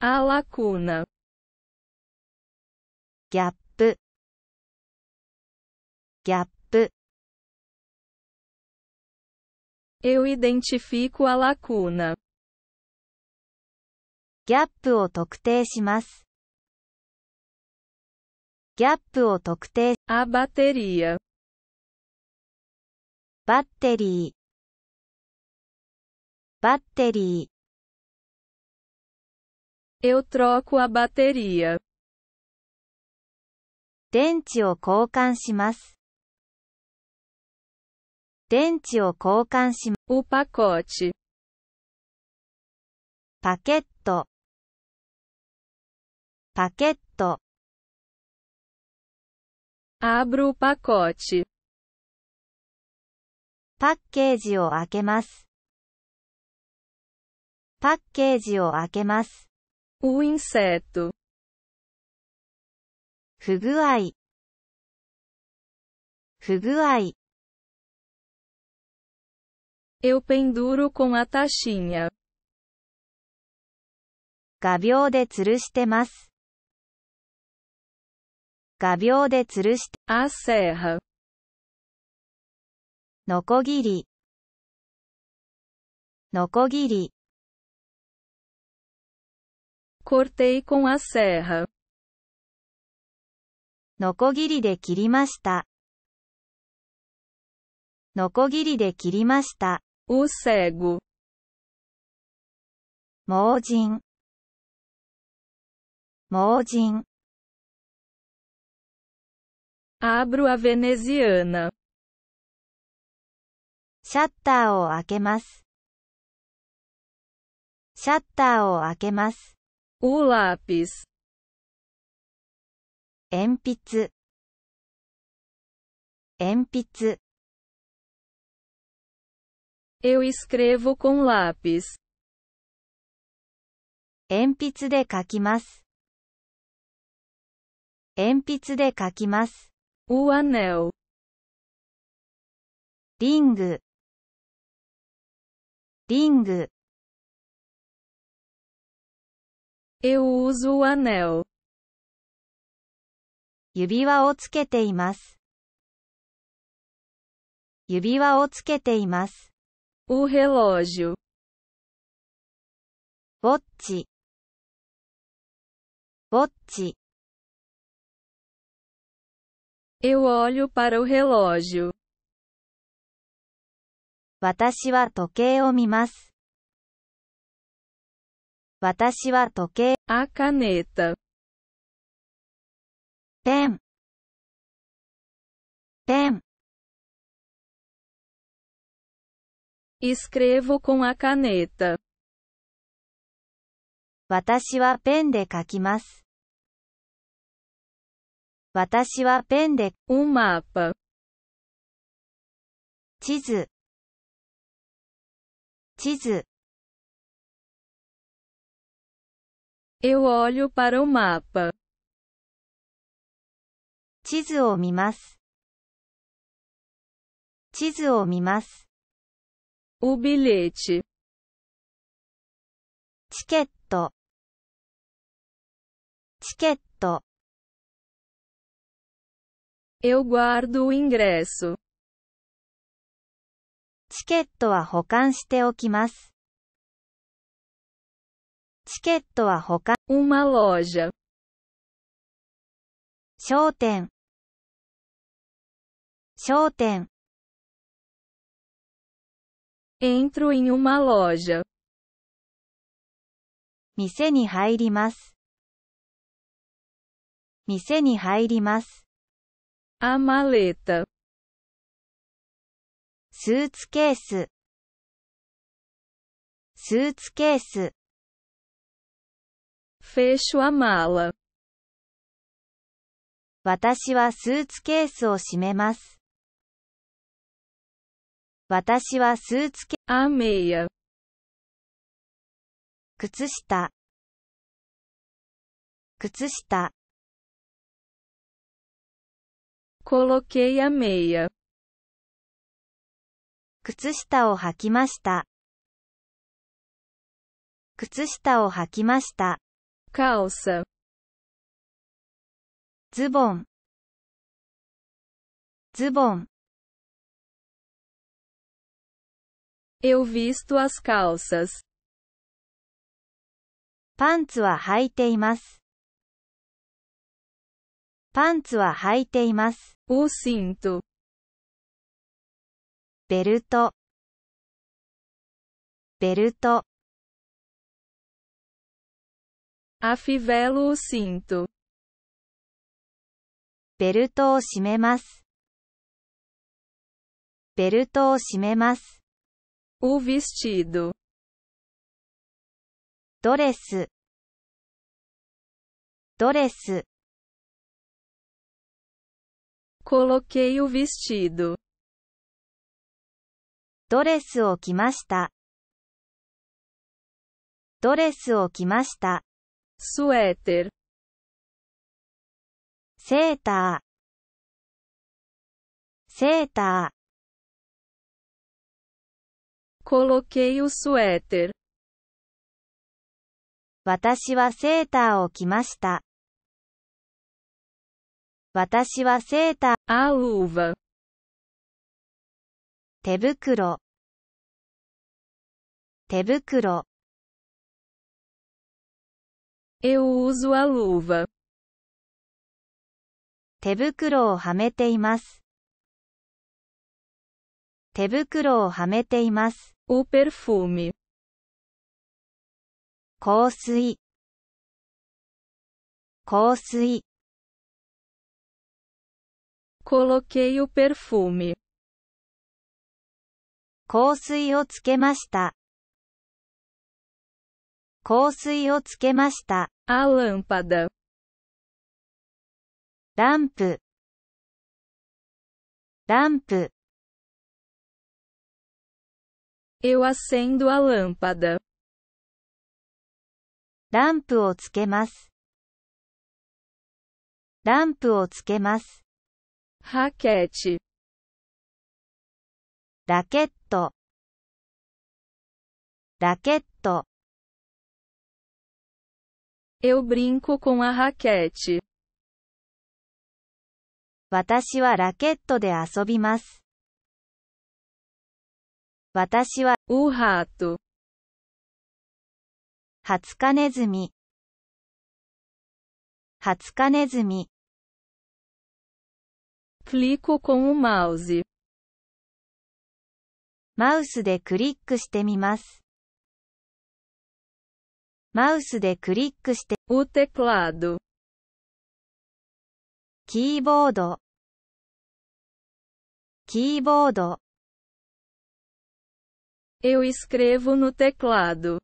A lacuna. Gap. Gap. Eu identifico a lacuna. Gap Gap を特定 A bateria. Battery. Battery. Eu troco a bateria. 電池を交換します。電池を交換します。O pacote. パケット。パケット。Abro o pacote. パッケージを開けます。パッケージを開けます。O inseto. 不具合不具合 Eu penduro com a taxinha. 画鋲で吊るしてます。画鋲で吊るして。A serra. のこぎり。のこぎり。Cortei com a serra. ノコギリで切りました。ノコギリで切りました。お cego。盲人。盲人。abro a veneziana。シャッターを開けます。シャッターを開けます。O lápis. 鉛筆鉛筆 Eu escrevo com lápis. 鉛筆で書きます。鉛筆で書きます。O anel. リングリング Eu u s をつけています。指輪お relógio。Eu olho para o relógio. 私は時計を見ます。私は時計。A caneta. ペン。ペン。Escrevo com a caneta. 私はペンで書きます。私はペンで、um mapa. 地図。地図。Eu olho para o mapa. 地図を見ます。地図を見ます。O bilhete. チケット。チケット。Eu guardo o ingresso. チケットは保管しておきます。チケットは他 uma loja 商店商店 entro em uma loja 店に入ります店に入ります a maleta スーツケーススーツケース Fecho a mala. 私はスーツケースを閉めます。私はスーツケース。靴下。靴下。Coloquei a meia. 靴下を履きました。靴下を履きました。calça ズボンズボン Eu visto as calças. パンツははいています。パンツははいています。O cinto. ベルト。ベルト。Afivelo o cinto. ベルトを締めます。ベルトを締めます。O vestido. ドレス。ドレス。Coloquei o vestido. ドレスを着ました。ドレスを着ました。スウェーテル。セーターセーターコロケイウスウェーテル。私はセーターを着ました。私はセーター。A luva. 手袋手袋 Eu uso a luva. 手袋をはめています。手袋をはめています。O perfume. 香水香水 Coloquei o perfume. 香水をつけました。香水をつけました。A lâmpada。ランプ。ランプ。Eu acendo a lâmpada. ランプをつけます。ランプをつけます。ラケットラケット Eu brinco com a raquete. 私はラケットで遊びます。私は、o rato。ハツカネズミ。ハツカネズミ。clico com o mouse。マウスでクリックしてみます。マウスでクリックして、お teclado。キーボード、キーボード。Eu escrevo no teclado。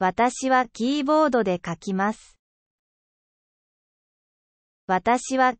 私はキーボードで書きます。私は